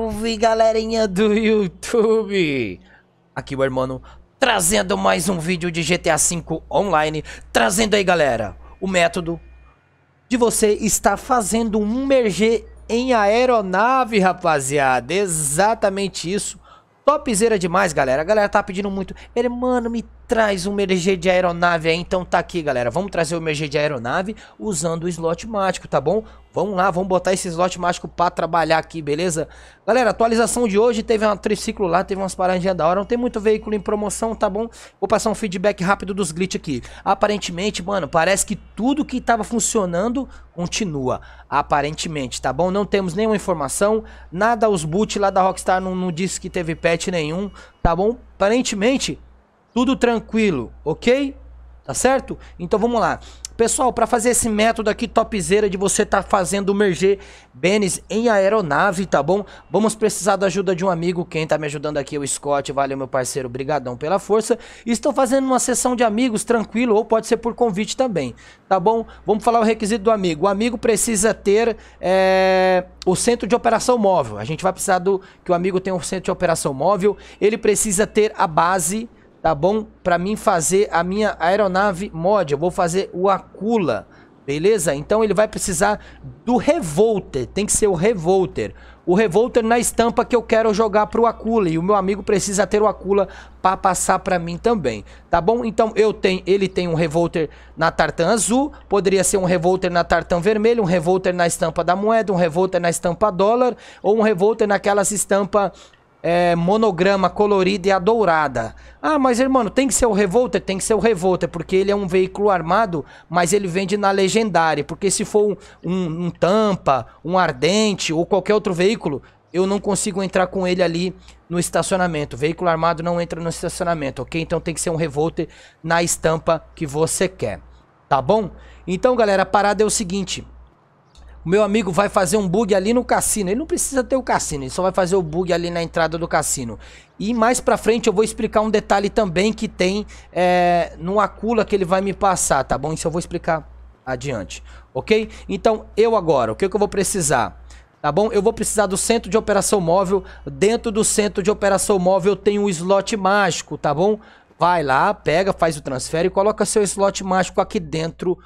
Salve galerinha do YouTube! Aqui o irmão trazendo mais um vídeo de GTA V Online, trazendo aí galera, o método de você estar fazendo um merger em aeronave rapaziada, exatamente isso. Topzera demais, galera. A galera tá pedindo muito. Ele, mano, me traz um MG de aeronave aí, então tá aqui, galera. Vamos trazer o MG de aeronave usando o slot mágico, tá bom? Vamos lá, vamos botar esse slot mágico pra trabalhar aqui, beleza? Galera, atualização de hoje, teve um triciclo lá, teve umas paradinhas da hora, não tem muito veículo em promoção, tá bom? Vou passar um feedback rápido dos glitch aqui. Aparentemente, mano, parece que tudo que tava funcionando continua, aparentemente, tá bom? Não temos nenhuma informação, nada, os boot lá da Rockstar não, não disse que teve patch nenhum, tá bom? Aparentemente, tudo tranquilo, ok? Tá certo? Então vamos lá. Pessoal, para fazer esse método aqui topzera de você tá fazendo merger bens em aeronave, tá bom? Vamos precisar da ajuda de um amigo, quem tá me ajudando aqui é o Scott, valeu meu parceiro, brigadão pela força. Estou fazendo uma sessão de amigos, tranquilo, ou pode ser por convite também, tá bom? Vamos falar o requisito do amigo. O amigo precisa ter é, o centro de operação móvel. A gente vai precisar do que o amigo tenha um centro de operação móvel. Ele precisa ter a base tá bom? Para mim fazer a minha aeronave mod, eu vou fazer o Acula, beleza? Então ele vai precisar do Revolter, tem que ser o Revolter. O Revolter na estampa que eu quero jogar pro Acula e o meu amigo precisa ter o Acula para passar para mim também, tá bom? Então eu tenho, ele tem um Revolter na tartan azul, poderia ser um Revolter na tartan vermelho, um Revolter na estampa da moeda, um Revolter na estampa dólar ou um Revolter naquelas estampa é, monograma colorida e a dourada. Ah, mas irmão, tem que ser o Revolter? Tem que ser o Revolter, porque ele é um veículo armado, mas ele vende na Legendária. Porque se for um, um, um Tampa, um Ardente ou qualquer outro veículo, eu não consigo entrar com ele ali no estacionamento. Veículo armado não entra no estacionamento, ok? Então tem que ser um Revolter na estampa que você quer, tá bom? Então, galera, a parada é o seguinte. O meu amigo vai fazer um bug ali no cassino. Ele não precisa ter o cassino, ele só vai fazer o bug ali na entrada do cassino. E mais pra frente eu vou explicar um detalhe também que tem é, no Acula que ele vai me passar, tá bom? Isso eu vou explicar adiante, ok? Então, eu agora, o que, que eu vou precisar? Tá bom? Eu vou precisar do centro de operação móvel. Dentro do centro de operação móvel tem um slot mágico, tá bom? Vai lá, pega, faz o transfer e coloca seu slot mágico aqui dentro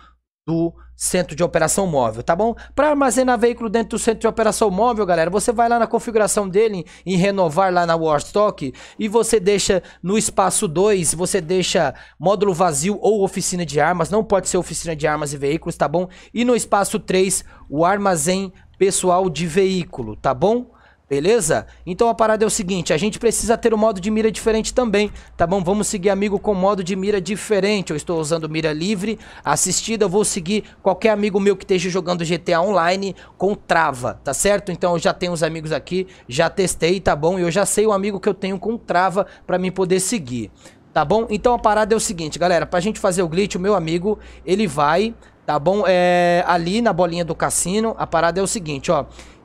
do centro de operação móvel, tá bom? Para armazenar veículo dentro do centro de operação móvel, galera, você vai lá na configuração dele em renovar lá na Warstock e você deixa no espaço 2, você deixa módulo vazio ou oficina de armas, não pode ser oficina de armas e veículos, tá bom? E no espaço 3, o armazém pessoal de veículo, tá bom? Beleza? Então a parada é o seguinte, a gente precisa ter um modo de mira diferente também, tá bom? Vamos seguir, amigo, com modo de mira diferente. Eu estou usando mira livre, assistida, eu vou seguir qualquer amigo meu que esteja jogando GTA Online com trava, tá certo? Então eu já tenho os amigos aqui, já testei, tá bom? E eu já sei o amigo que eu tenho com trava pra mim poder seguir, tá bom? Então a parada é o seguinte, galera, pra gente fazer o glitch, o meu amigo, ele vai, tá bom? É, ali na bolinha do cassino, a parada é o seguinte, ó...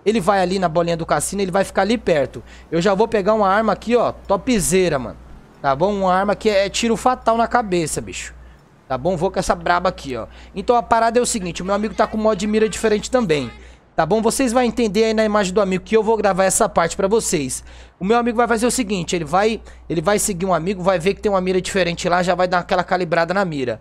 Ele vai ali na bolinha do cassino, ele vai ficar ali perto. Eu já vou pegar uma arma aqui, ó, topzeira, mano. Tá bom? Uma arma que é tiro fatal na cabeça, bicho. Tá bom? Vou com essa braba aqui, ó. Então a parada é o seguinte, o meu amigo tá com mod de mira diferente também. Tá bom? Vocês vão entender aí na imagem do amigo que eu vou gravar essa parte pra vocês. O meu amigo vai fazer o seguinte, ele vai, ele vai seguir um amigo, vai ver que tem uma mira diferente lá, já vai dar aquela calibrada na mira.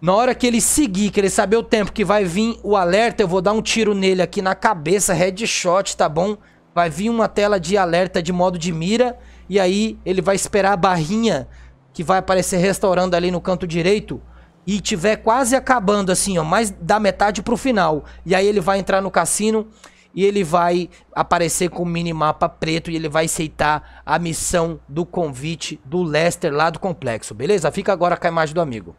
Na hora que ele seguir, que ele saber o tempo que vai vir o alerta, eu vou dar um tiro nele aqui na cabeça, headshot, tá bom? Vai vir uma tela de alerta de modo de mira, e aí ele vai esperar a barrinha que vai aparecer restaurando ali no canto direito e tiver quase acabando assim, ó, mais da metade pro final. E aí ele vai entrar no cassino e ele vai aparecer com o minimapa preto e ele vai aceitar a missão do convite do Lester lá do complexo, beleza? Fica agora com a imagem do amigo.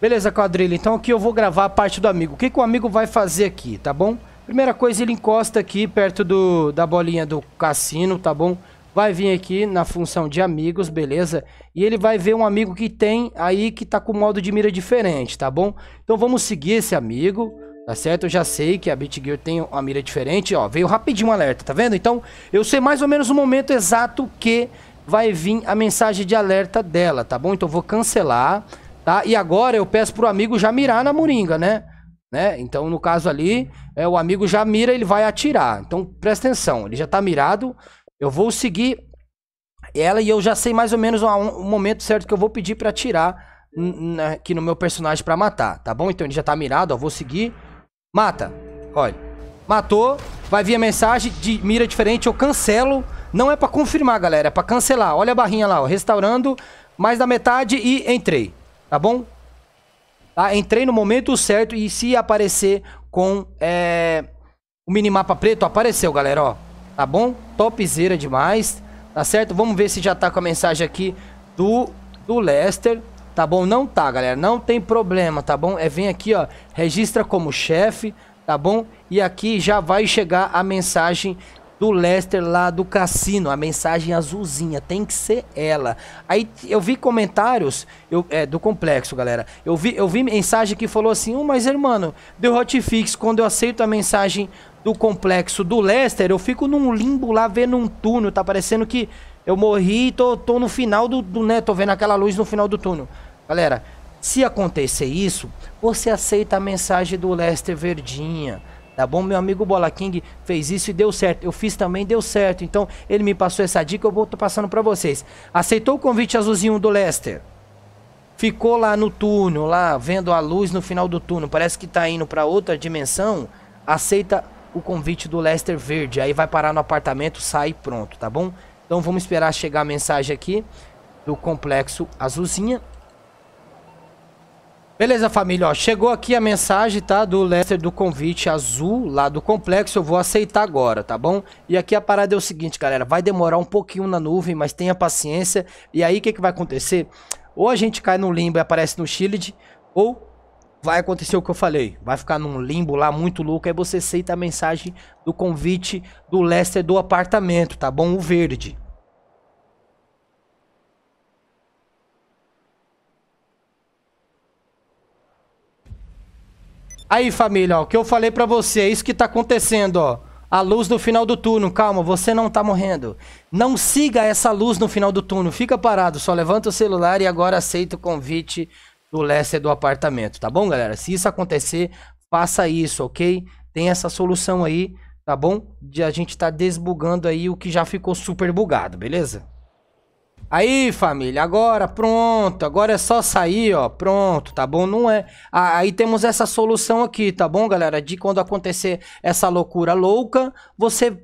Beleza, quadrilha. Então aqui eu vou gravar a parte do amigo. O que, que o amigo vai fazer aqui, tá bom? Primeira coisa, ele encosta aqui perto do, da bolinha do cassino, tá bom? Vai vir aqui na função de amigos, beleza? E ele vai ver um amigo que tem aí que tá com modo de mira diferente, tá bom? Então vamos seguir esse amigo, tá certo? Eu já sei que a Bitgear tem uma mira diferente, ó. Veio rapidinho o alerta, tá vendo? Então eu sei mais ou menos o momento exato que vai vir a mensagem de alerta dela, tá bom? Então eu vou cancelar tá? E agora eu peço pro amigo já mirar na moringa, né? Né? Então, no caso ali, é, o amigo já mira, ele vai atirar. Então, presta atenção, ele já tá mirado. Eu vou seguir ela e eu já sei mais ou menos o um, momento certo que eu vou pedir para atirar aqui no meu personagem para matar, tá bom? Então ele já tá mirado, ó, vou seguir. Mata. Olha. Matou. Vai vir a mensagem de mira diferente, eu cancelo. Não é para confirmar, galera, é para cancelar. Olha a barrinha lá, ó, restaurando mais da metade e entrei. Tá bom? Tá? Entrei no momento certo e se aparecer com é, o minimapa preto, apareceu, galera, ó. Tá bom? Topzera demais, tá certo? Vamos ver se já tá com a mensagem aqui do, do Lester, tá bom? Não tá, galera, não tem problema, tá bom? É, vem aqui, ó, registra como chefe, tá bom? E aqui já vai chegar a mensagem do Leicester lá do cassino, a mensagem azulzinha, tem que ser ela. Aí eu vi comentários eu, é, do complexo, galera. Eu vi, eu vi mensagem que falou assim: oh, mas irmão, deu hotfix, quando eu aceito a mensagem do complexo do Leicester, eu fico num limbo lá vendo um túnel, tá parecendo que eu morri e tô, tô no final do, do, né, tô vendo aquela luz no final do túnel. Galera, se acontecer isso, você aceita a mensagem do Leicester verdinha Tá bom? Meu amigo Bola King fez isso e deu certo. Eu fiz também, deu certo. Então, ele me passou essa dica, eu vou tô passando para vocês. Aceitou o convite azulzinho do lester Ficou lá no túnel, lá vendo a luz no final do túnel. Parece que tá indo para outra dimensão. Aceita o convite do lester Verde. Aí vai parar no apartamento, sai pronto, tá bom? Então vamos esperar chegar a mensagem aqui do complexo Azulzinha Beleza, família, ó, chegou aqui a mensagem, tá, do Lester do convite azul lá do complexo, eu vou aceitar agora, tá bom? E aqui a parada é o seguinte, galera, vai demorar um pouquinho na nuvem, mas tenha paciência, e aí o que, que vai acontecer? Ou a gente cai no limbo e aparece no shield, ou vai acontecer o que eu falei, vai ficar num limbo lá muito louco, aí você aceita a mensagem do convite do Lester do apartamento, tá bom? O verde, Aí, família, ó, o que eu falei para você, é isso que tá acontecendo, ó. A luz no final do túnel, calma, você não tá morrendo. Não siga essa luz no final do túnel, fica parado, só levanta o celular e agora aceita o convite do Lester do apartamento, tá bom, galera? Se isso acontecer, faça isso, ok? Tem essa solução aí, tá bom? De a gente tá desbugando aí o que já ficou super bugado, beleza? Aí, família, agora pronto, agora é só sair, ó, pronto, tá bom? Não é. Ah, aí temos essa solução aqui, tá bom, galera? De quando acontecer essa loucura louca, você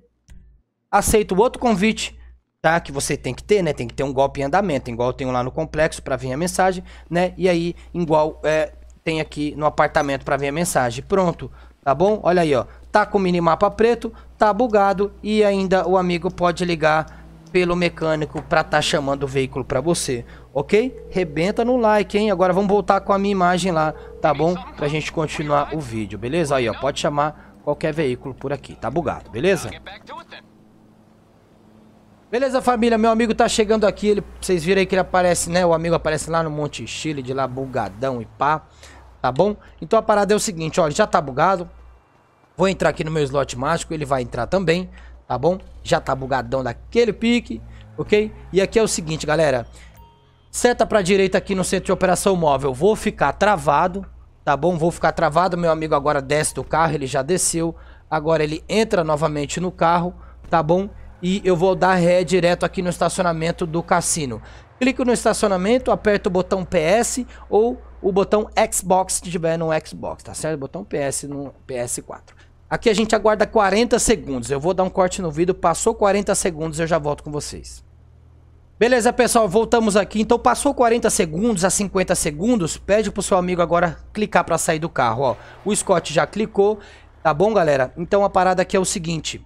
aceita o outro convite, tá? Que você tem que ter, né? Tem que ter um golpe em andamento, igual eu tenho lá no complexo para vir a mensagem, né? E aí, igual é, tem aqui no apartamento para vir a mensagem. Pronto, tá bom? Olha aí, ó, tá com o minimapa preto, tá bugado e ainda o amigo pode ligar pelo mecânico para estar tá chamando o veículo para você, ok? Rebenta no like, hein? Agora vamos voltar com a minha imagem lá, tá bom? Pra gente continuar o vídeo, beleza? Aí, ó, pode chamar qualquer veículo por aqui, tá bugado, beleza? Beleza, família? Meu amigo tá chegando aqui, ele, vocês viram aí que ele aparece, né? O amigo aparece lá no Monte Chile, de lá bugadão e pá, tá bom? Então a parada é o seguinte, ó, ele já tá bugado. Vou entrar aqui no meu slot mágico, ele vai entrar também, tá bom? Já tá bugadão daquele pique, ok? E aqui é o seguinte, galera. Seta pra direita aqui no centro de operação móvel. Vou ficar travado, tá bom? Vou ficar travado. Meu amigo agora desce do carro, ele já desceu. Agora ele entra novamente no carro, tá bom? E eu vou dar ré direto aqui no estacionamento do cassino. Clico no estacionamento, aperto o botão PS ou o botão Xbox se tiver no Xbox, tá certo? Botão PS no PS4. Aqui a gente aguarda 40 segundos. Eu vou dar um corte no vídeo. Passou 40 segundos, eu já volto com vocês. Beleza, pessoal, voltamos aqui. Então, passou 40 segundos a 50 segundos, pede pro seu amigo agora clicar para sair do carro, ó. O Scott já clicou, tá bom, galera? Então, a parada aqui é o seguinte.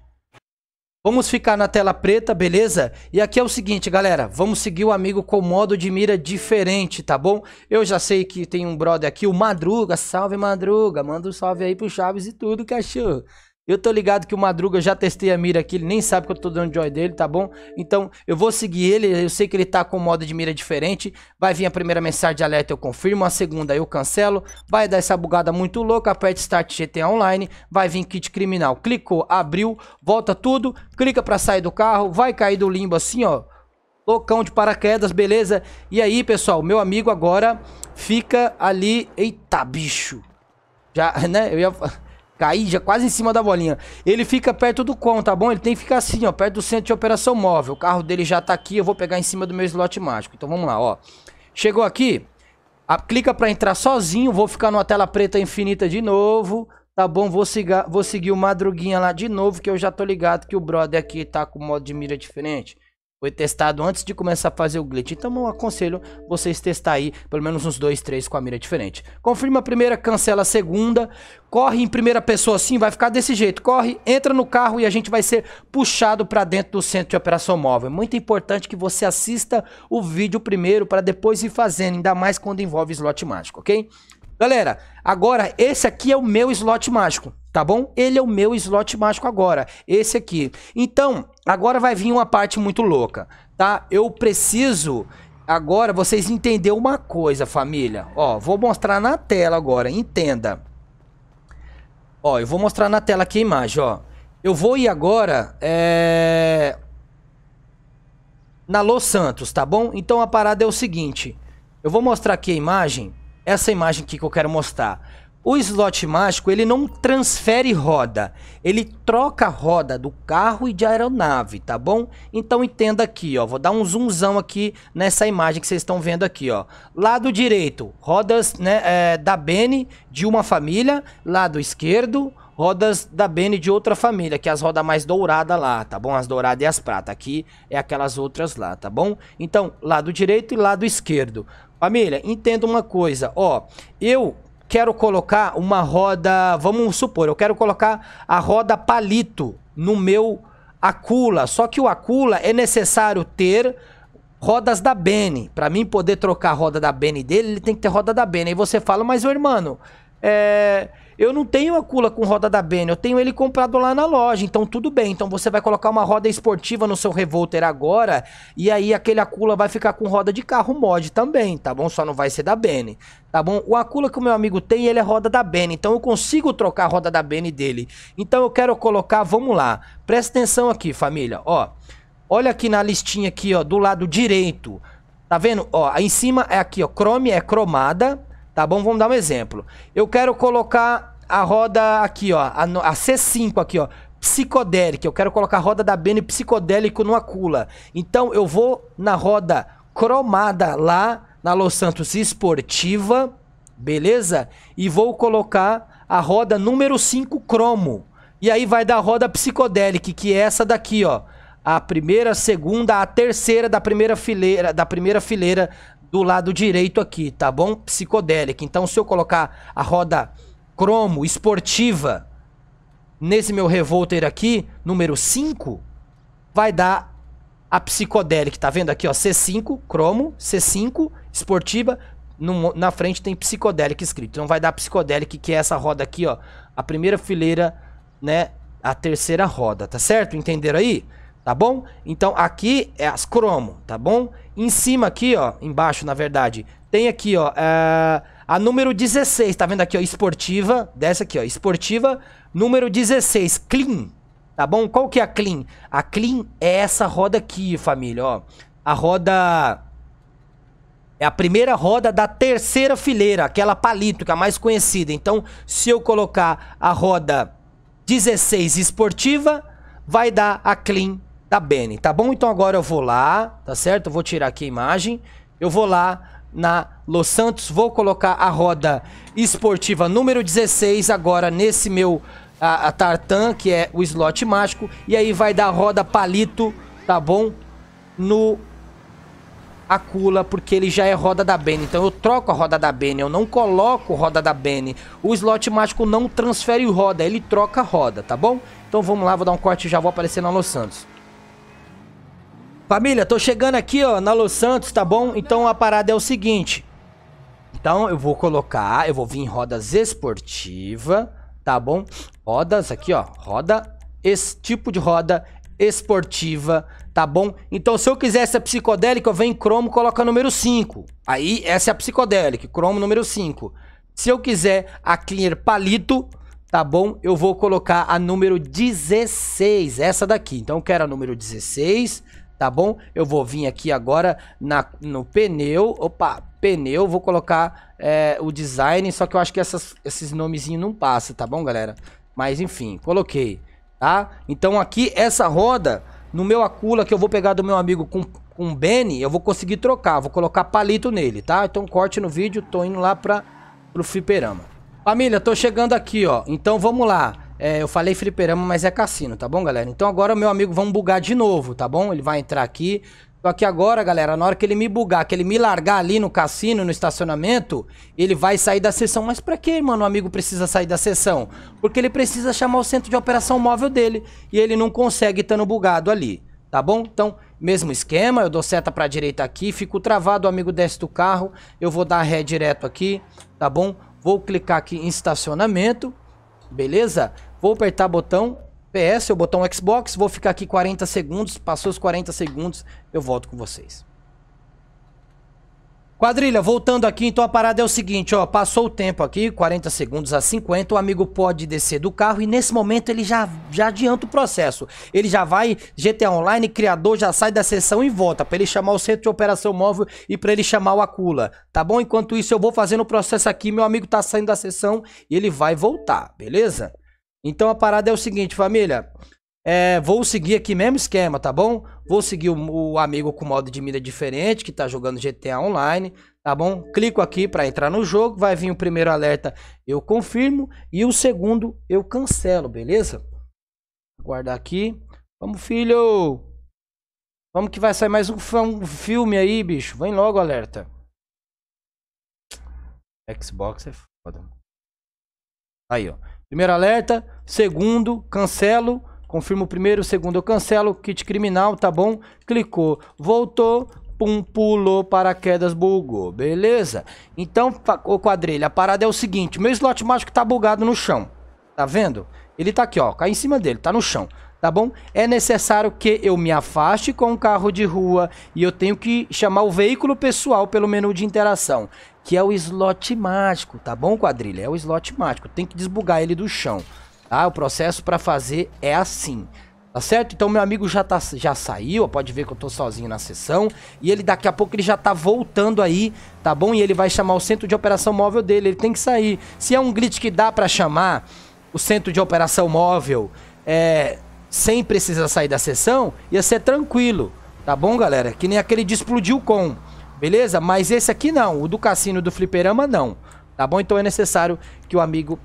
Vamos ficar na tela preta, beleza? E aqui é o seguinte, galera, vamos seguir o amigo com modo de mira diferente, tá bom? Eu já sei que tem um brother aqui, o Madruga, salve Madruga, manda um salve aí pro Chaves e tudo, cachorro. Eu tô ligado que o Madruga já testei a mira aqui, ele nem sabe que eu tô dando joy dele, tá bom? Então eu vou seguir ele, eu sei que ele tá com moda de mira diferente. Vai vir a primeira mensagem de alerta, eu confirmo, a segunda eu cancelo. Vai dar essa bugada muito louca, Aperta Start GTA Online, vai vir kit criminal. Clicou, abriu, volta tudo, clica pra sair do carro, vai cair do limbo assim, ó. Loucão de paraquedas, beleza? E aí, pessoal, meu amigo agora fica ali... Eita, bicho! Já, né? Eu ia... Caí já quase em cima da bolinha. Ele fica perto do com, tá bom? Ele tem que ficar assim, ó, perto do centro de operação móvel. O carro dele já tá aqui, eu vou pegar em cima do meu slot mágico. Então vamos lá, ó. Chegou aqui, a, clica para entrar sozinho, vou ficar numa tela preta infinita de novo. Tá bom, vou, siga, vou seguir o Madruguinha lá de novo, que eu já tô ligado que o brother aqui tá com modo de mira diferente. Foi testado antes de começar a fazer o glitch. Então eu aconselho vocês testar aí pelo menos uns dois, três com a mira diferente. Confirma a primeira, cancela a segunda. Corre em primeira pessoa assim, vai ficar desse jeito. Corre, entra no carro e a gente vai ser puxado para dentro do centro de operação móvel. É muito importante que você assista o vídeo primeiro para depois ir fazendo, ainda mais quando envolve slot mágico, ok? Galera, agora esse aqui é o meu slot mágico, tá bom? Ele é o meu slot mágico agora, esse aqui. Então, agora vai vir uma parte muito louca, tá? Eu preciso agora vocês entenderem uma coisa, família. Ó, vou mostrar na tela agora, entenda. Ó, eu vou mostrar na tela aqui a imagem, ó. Eu vou ir agora é... na Los Santos, tá bom? Então a parada é o seguinte. Eu vou mostrar aqui a imagem essa imagem aqui que eu quero mostrar. O slot mágico, ele não transfere roda, ele troca a roda do carro e de aeronave, tá bom? Então entenda aqui, ó, vou dar um zoomzão aqui nessa imagem que vocês estão vendo aqui, ó. Lado direito, rodas né, é, da Bene de uma família, lado esquerdo, rodas da Bene de outra família, que é as rodas mais douradas lá, tá bom? As douradas e as pratas. Aqui é aquelas outras lá, tá bom? Então, lado direito e lado esquerdo. Família, entenda uma coisa, ó. Eu quero colocar uma roda, vamos supor, eu quero colocar a roda palito no meu acula. Só que o acula é necessário ter rodas da Bene. Para mim poder trocar a roda da Bene dele, ele tem que ter roda da Bene. Aí você fala, mas o irmão, é eu não tenho a cula com roda da Bene, eu tenho ele comprado lá na loja, então tudo bem. Então você vai colocar uma roda esportiva no seu Revolter agora, e aí aquele Acula vai ficar com roda de carro mod também, tá bom? Só não vai ser da Bene, tá bom? O Acula que o meu amigo tem, ele é roda da Bene, então eu consigo trocar a roda da Bene dele. Então eu quero colocar, vamos lá, presta atenção aqui, família, ó. Olha aqui na listinha aqui, ó, do lado direito. Tá vendo? Ó, aí em cima é aqui, ó, Chrome é cromada. Tá bom? Vamos dar um exemplo. Eu quero colocar a roda aqui, ó. A, a C5 aqui, ó. Psicodélica. Eu quero colocar a roda da Bene psicodélico numa cula. Então eu vou na roda cromada lá na Los Santos Esportiva. Beleza? E vou colocar a roda número 5 cromo. E aí vai da roda psicodélica, que é essa daqui, ó a primeira, a segunda, a terceira da primeira fileira, da primeira fileira do lado direito aqui, tá bom? Psicodélica. Então, se eu colocar a roda cromo esportiva nesse meu revolter aqui, número 5, vai dar a psicodélica, tá vendo aqui, ó, C5, cromo, C5, esportiva, no, na frente tem psicodélica escrito. Então vai dar psicodélica, que é essa roda aqui, ó, a primeira fileira, né, a terceira roda, tá certo? Entenderam aí? tá bom? Então aqui é as cromo, tá bom? Em cima aqui, ó, embaixo na verdade, tem aqui, ó, é, a número 16, tá vendo aqui, ó, esportiva, dessa aqui, ó, esportiva, número 16, clean, tá bom? Qual que é a clean? A clean é essa roda aqui, família, ó, a roda... É a primeira roda da terceira fileira, aquela palito, que é a mais conhecida. Então, se eu colocar a roda 16 esportiva, vai dar a clean da Bene, tá bom? Então agora eu vou lá, tá certo? Eu vou tirar aqui a imagem. Eu vou lá na Los Santos, vou colocar a roda esportiva número 16 agora nesse meu a, a tartan, que é o slot mágico, e aí vai dar a roda palito, tá bom? No Acula, porque ele já é roda da Bene. Então eu troco a roda da Bene, eu não coloco roda da Bene. O slot mágico não transfere roda, ele troca roda, tá bom? Então vamos lá, vou dar um corte e já vou aparecer na Los Santos. Família, tô chegando aqui, ó, na Los Santos, tá bom? Então a parada é o seguinte. Então eu vou colocar, eu vou vir em rodas esportiva, tá bom? Rodas aqui, ó, roda, esse tipo de roda esportiva, tá bom? Então se eu quiser essa psicodélica, eu venho em cromo, coloca número 5. Aí essa é a psicodélica, cromo número 5. Se eu quiser a clear palito, tá bom? Eu vou colocar a número 16, essa daqui. Então eu quero a número 16, tá bom? Eu vou vir aqui agora na, no pneu, opa, pneu, vou colocar é, o design, só que eu acho que essas, esses nomezinhos não passam, tá bom, galera? Mas enfim, coloquei, tá? Então aqui, essa roda, no meu Acula que eu vou pegar do meu amigo com, com Benny, eu vou conseguir trocar, vou colocar palito nele, tá? Então corte no vídeo, tô indo lá para pro fliperama. Família, tô chegando aqui, ó, então vamos lá. É, eu falei fliperama, mas é cassino, tá bom, galera? Então agora meu amigo vamos bugar de novo, tá bom? Ele vai entrar aqui. Só que agora, galera, na hora que ele me bugar, que ele me largar ali no cassino, no estacionamento, ele vai sair da sessão. Mas pra que, mano, o amigo precisa sair da sessão? Porque ele precisa chamar o centro de operação móvel dele. E ele não consegue estando bugado ali, tá bom? Então, mesmo esquema, eu dou seta pra direita aqui, fico travado, o amigo desce do carro, eu vou dar ré direto aqui, tá bom? Vou clicar aqui em estacionamento Beleza? Vou apertar botão PS, o botão Xbox, vou ficar aqui 40 segundos, passou os 40 segundos, eu volto com vocês. Quadrilha, voltando aqui, então a parada é o seguinte, ó, passou o tempo aqui, 40 segundos a 50, o amigo pode descer do carro e nesse momento ele já, já adianta o processo. Ele já vai, GTA Online, criador já sai da sessão e volta, para ele chamar o centro de operação móvel e para ele chamar o Acula, tá bom? Enquanto isso eu vou fazendo o processo aqui, meu amigo tá saindo da sessão e ele vai voltar, beleza? Então a parada é o seguinte, família, é, vou seguir aqui mesmo esquema, tá bom? Vou seguir o, o amigo com modo de mira diferente, que tá jogando GTA Online, tá bom? Clico aqui para entrar no jogo, vai vir o primeiro alerta, eu confirmo, e o segundo eu cancelo, beleza? Aguardar aqui. Vamos, filho! Vamos que vai sair mais um, um filme aí, bicho. Vem logo, alerta. Xbox é foda. Aí, ó. Primeiro alerta, segundo, cancelo. Confirma o primeiro, o segundo eu cancelo, kit criminal, tá bom? Clicou, voltou, pum, pulou, paraquedas bugou, beleza? Então, ô quadrilha, a parada é o seguinte, meu slot mágico tá bugado no chão, tá vendo? Ele tá aqui, ó, cai em cima dele, tá no chão, tá bom? É necessário que eu me afaste com o carro de rua e eu tenho que chamar o veículo pessoal pelo menu de interação, que é o slot mágico, tá bom, quadrilha? É o slot mágico, tem que desbugar ele do chão. Tá? O processo para fazer é assim. Tá certo? Então meu amigo já, tá, já saiu, pode ver que eu tô sozinho na sessão. E ele daqui a pouco ele já tá voltando aí, tá bom? E ele vai chamar o centro de operação móvel dele, ele tem que sair. Se é um glitch que dá para chamar o centro de operação móvel é, sem precisar sair da sessão, ia ser tranquilo. Tá bom, galera? Que nem aquele de explodiu com, beleza? Mas esse aqui não, o do cassino do fliperama não. Tá bom? Então é necessário que o amigo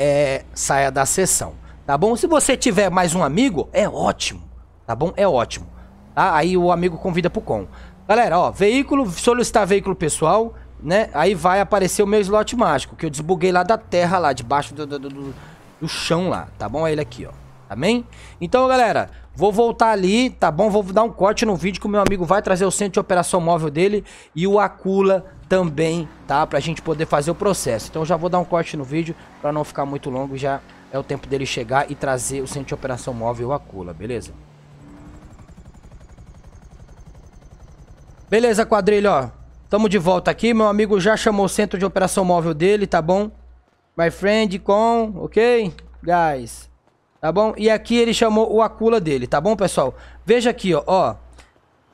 é, saia da sessão, tá bom? Se você tiver mais um amigo, é ótimo, tá bom? É ótimo. Tá? Aí o amigo convida pro com. Galera, ó, veículo, solicitar veículo pessoal, né? Aí vai aparecer o meu slot mágico, que eu desbuguei lá da terra, lá debaixo do, do, do, do chão lá, tá bom? É ele aqui, ó. Tá bem? Então, galera, Vou voltar ali, tá bom? Vou dar um corte no vídeo que o meu amigo vai trazer o centro de operação móvel dele e o Acula também, tá? Pra gente poder fazer o processo. Então já vou dar um corte no vídeo para não ficar muito longo, já é o tempo dele chegar e trazer o centro de operação móvel a cula, beleza? Beleza, quadrilha, ó. Tamo de volta aqui, meu amigo já chamou o centro de operação móvel dele, tá bom? My friend com, ok? Guys, tá bom? E aqui ele chamou o Acula dele, tá bom, pessoal? Veja aqui, ó, ó.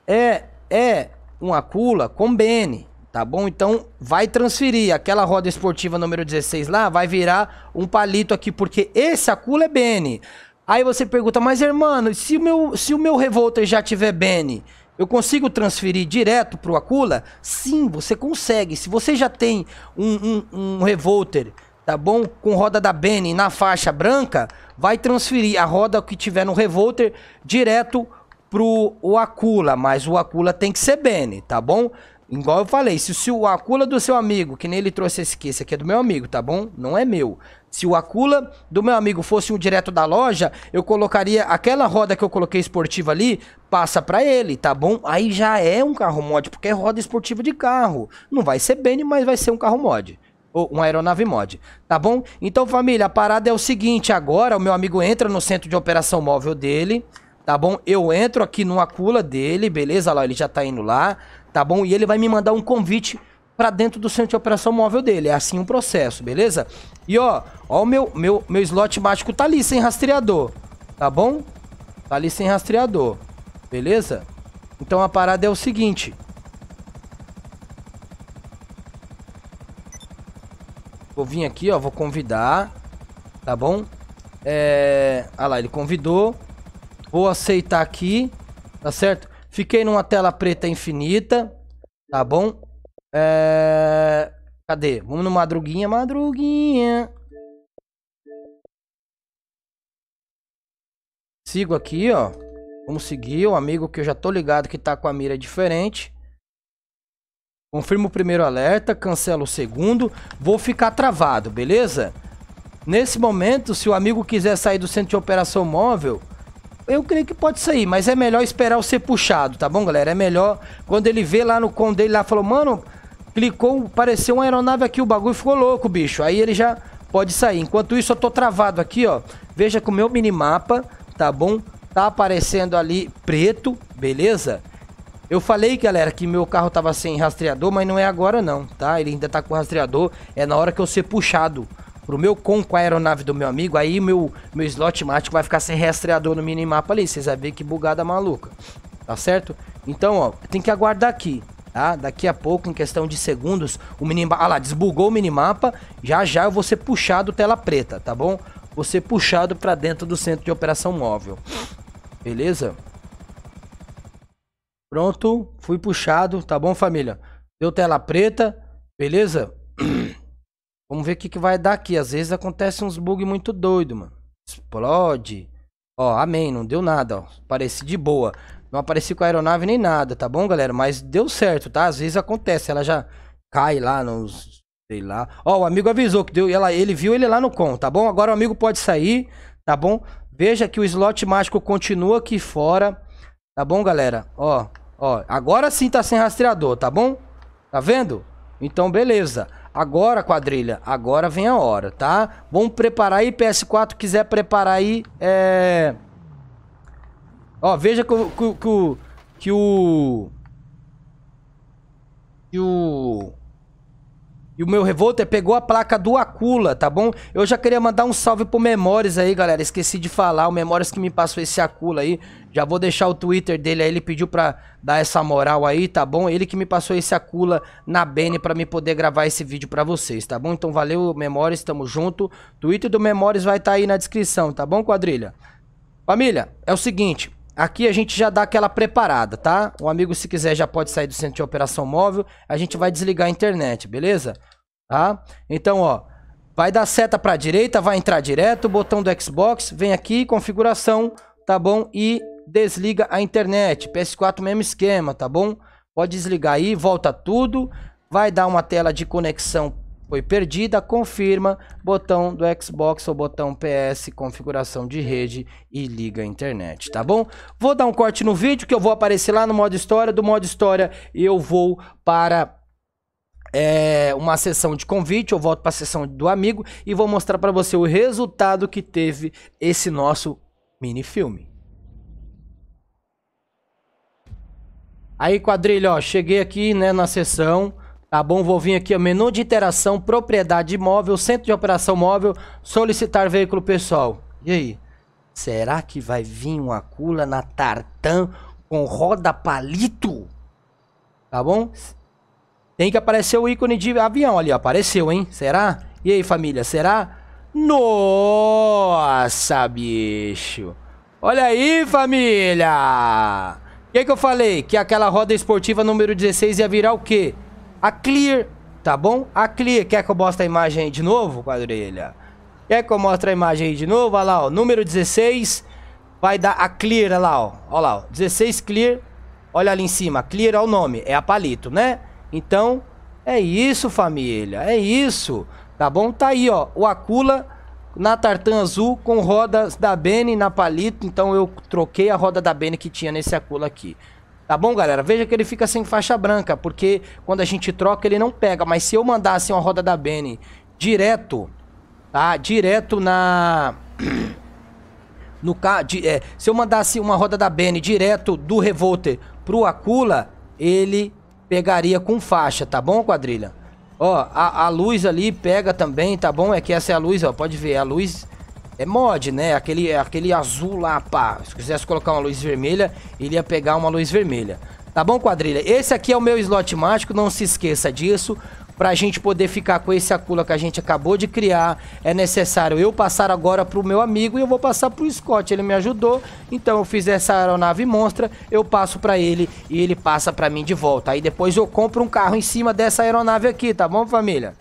É, é um Acula com Bene, Tá bom? Então vai transferir aquela roda esportiva número 16 lá, vai virar um palito aqui, porque esse acula é Bene. Aí você pergunta, mas irmão, se o meu, se o meu revolter já tiver Bene, eu consigo transferir direto pro Acula? Sim, você consegue. Se você já tem um, um, um revolter, tá bom? Com roda da Bene na faixa branca, vai transferir a roda que tiver no revolter direto pro o Acula, mas o Acula tem que ser Bene, tá bom? Igual eu falei, se, se o Acula do seu amigo, que nem ele trouxe esse aqui, esse aqui é do meu amigo, tá bom? Não é meu. Se o Acula do meu amigo fosse um direto da loja, eu colocaria aquela roda que eu coloquei esportiva ali, passa pra ele, tá bom? Aí já é um carro mod, porque é roda esportiva de carro. Não vai ser Bene, mas vai ser um carro mod. Ou uma aeronave mod, tá bom? Então, família, a parada é o seguinte, agora o meu amigo entra no centro de operação móvel dele, tá bom? Eu entro aqui no Acula dele, beleza? Olha lá, ele já tá indo lá tá bom? E ele vai me mandar um convite para dentro do centro de operação móvel dele. É assim o um processo, beleza? E ó, ó o meu, meu, meu slot mágico tá ali sem rastreador, tá bom? Tá ali sem rastreador, beleza? Então a parada é o seguinte. Vou vir aqui, ó, vou convidar, tá bom? É... Ah lá, ele convidou. Vou aceitar aqui, tá certo? Fiquei numa tela preta infinita, tá bom? É... Cadê? Vamos no Madruguinha, Madruguinha. Sigo aqui, ó. Vamos seguir o amigo que eu já tô ligado que tá com a mira diferente. Confirmo o primeiro alerta, cancelo o segundo. Vou ficar travado, beleza? Nesse momento, se o amigo quiser sair do centro de operação móvel... Eu creio que pode sair, mas é melhor esperar o ser puxado, tá bom, galera? É melhor quando ele vê lá no com dele lá, falou, mano, clicou, apareceu uma aeronave aqui, o bagulho ficou louco, bicho. Aí ele já pode sair. Enquanto isso, eu tô travado aqui, ó. Veja que o meu minimapa, tá bom? Tá aparecendo ali preto, beleza? Eu falei, galera, que meu carro tava sem rastreador, mas não é agora não, tá? Ele ainda tá com rastreador, é na hora que eu ser puxado pro meu com com a aeronave do meu amigo, aí meu, meu slot mático vai ficar sem rastreador no minimapa ali. Vocês vão ver que bugada maluca. Tá certo? Então, ó, tem que aguardar aqui. Tá? Daqui a pouco, em questão de segundos, o minimapa... Ah lá, desbugou o minimapa. Já já eu vou ser puxado tela preta, tá bom? Vou ser puxado pra dentro do centro de operação móvel. Beleza? Pronto, fui puxado, tá bom família? Deu tela preta, beleza? Vamos ver o que, que vai dar aqui. Às vezes acontece uns bugs muito doido, mano. Explode. Ó, amém, não deu nada, ó. Pareci de boa. Não apareci com a aeronave nem nada, tá bom, galera? Mas deu certo, tá? Às vezes acontece, ela já cai lá nos... Sei lá. Ó, o amigo avisou que deu... Ela, ele viu ele lá no com, tá bom? Agora o amigo pode sair, tá bom? Veja que o slot mágico continua aqui fora, tá bom, galera? Ó, ó, agora sim tá sem rastreador, tá bom? Tá vendo? Então, beleza. Agora, quadrilha, agora vem a hora, tá? Vamos preparar aí, PS4 quiser preparar aí, é... Ó, veja que, o... Que, que, que o... Que o... E o meu revolter é, pegou a placa do Acula, tá bom? Eu já queria mandar um salve pro Memórias aí, galera. Esqueci de falar, o Memórias que me passou esse Acula aí. Já vou deixar o Twitter dele aí, ele pediu pra dar essa moral aí, tá bom? Ele que me passou esse Acula na Bene pra me poder gravar esse vídeo pra vocês, tá bom? Então valeu, Memórias, tamo junto. Twitter do Memórias vai estar tá aí na descrição, tá bom, quadrilha? Família, é o seguinte, Aqui a gente já dá aquela preparada, tá? O amigo, se quiser, já pode sair do centro de operação móvel. A gente vai desligar a internet, beleza? Tá? Então, ó. Vai dar seta para direita, vai entrar direto, botão do Xbox, vem aqui, configuração, tá bom? E desliga a internet. PS4 mesmo esquema, tá bom? Pode desligar aí, volta tudo. Vai dar uma tela de conexão foi perdida, confirma, botão do Xbox ou botão PS, configuração de rede e liga a internet, tá bom? Vou dar um corte no vídeo que eu vou aparecer lá no modo história, do modo história eu vou para é, uma sessão de convite, eu volto para a sessão do amigo e vou mostrar para você o resultado que teve esse nosso mini filme. Aí quadrilha, ó, cheguei aqui né, na sessão Tá bom, vou vir aqui, ó, menu de interação, propriedade imóvel, centro de operação móvel, solicitar veículo pessoal. E aí? Será que vai vir uma cula na tartan com roda palito? Tá bom? Tem que aparecer o ícone de avião ali, ó, apareceu, hein? Será? E aí, família, será? Nossa, bicho! Olha aí, família! O que, que eu falei? Que aquela roda esportiva número 16 ia virar o quê? a Clear, tá bom? A Clear, quer que eu mostre a imagem aí de novo, quadrilha? Quer que eu mostre a imagem aí de novo? Olha lá, ó, número 16 vai dar a Clear, olha lá, ó. Olha lá, ó, 16 Clear, olha ali em cima, Clear é o nome, é a palito, né? Então, é isso, família, é isso, tá bom? Tá aí, ó, o Acula na tartan azul com rodas da Bene na palito, então eu troquei a roda da Bene que tinha nesse Acula aqui. Tá bom, galera? Veja que ele fica sem faixa branca, porque quando a gente troca ele não pega. Mas se eu mandasse uma roda da Benny direto, tá? Direto na... No ca... De, é, se eu mandasse uma roda da Benny direto do Revolter pro Acula, ele pegaria com faixa, tá bom, quadrilha? Ó, a, a luz ali pega também, tá bom? É que essa é a luz, ó, pode ver, é a luz é mod, né? Aquele, aquele azul lá, pá. Se quisesse colocar uma luz vermelha, ele ia pegar uma luz vermelha. Tá bom, quadrilha? Esse aqui é o meu slot mágico, não se esqueça disso. Pra gente poder ficar com esse acula que a gente acabou de criar, é necessário eu passar agora pro meu amigo e eu vou passar pro Scott. Ele me ajudou, então eu fiz essa aeronave monstra, eu passo pra ele e ele passa pra mim de volta. Aí depois eu compro um carro em cima dessa aeronave aqui, tá bom, família?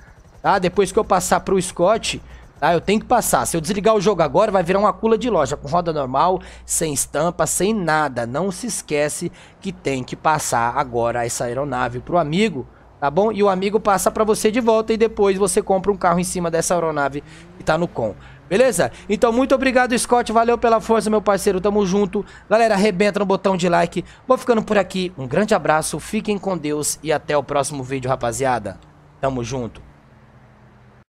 Tá? Depois que eu passar pro Scott, tá? Eu tenho que passar. Se eu desligar o jogo agora, vai virar uma cula de loja, com roda normal, sem estampa, sem nada. Não se esquece que tem que passar agora essa aeronave pro amigo, tá bom? E o amigo passa para você de volta e depois você compra um carro em cima dessa aeronave que tá no com. Beleza? Então, muito obrigado, Scott. Valeu pela força, meu parceiro. Tamo junto. Galera, arrebenta no botão de like. Vou ficando por aqui. Um grande abraço. Fiquem com Deus e até o próximo vídeo, rapaziada. Tamo junto.